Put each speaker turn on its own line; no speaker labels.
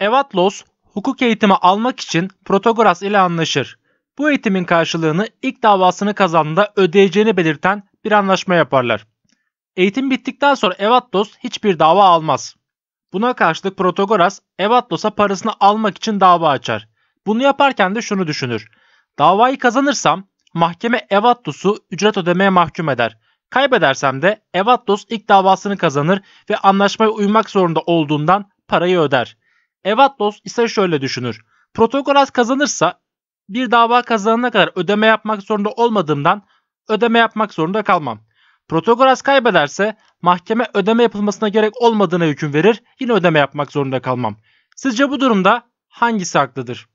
Evatlos hukuk eğitimi almak için Protagoras ile anlaşır. Bu eğitimin karşılığını ilk davasını kazandığında ödeyeceğini belirten bir anlaşma yaparlar. Eğitim bittikten sonra Evatlos hiçbir dava almaz. Buna karşılık Protagoras Evatlos'a parasını almak için dava açar. Bunu yaparken de şunu düşünür. Davayı kazanırsam mahkeme Evatlos'u ücret ödemeye mahkum eder. Kaybedersem de Evatlos ilk davasını kazanır ve anlaşmaya uymak zorunda olduğundan parayı öder. Evatlos ise şöyle düşünür. Protokolas kazanırsa bir dava kazanana kadar ödeme yapmak zorunda olmadığımdan ödeme yapmak zorunda kalmam. Protogoras kaybederse mahkeme ödeme yapılmasına gerek olmadığına hüküm verir yine ödeme yapmak zorunda kalmam. Sizce bu durumda hangisi haklıdır?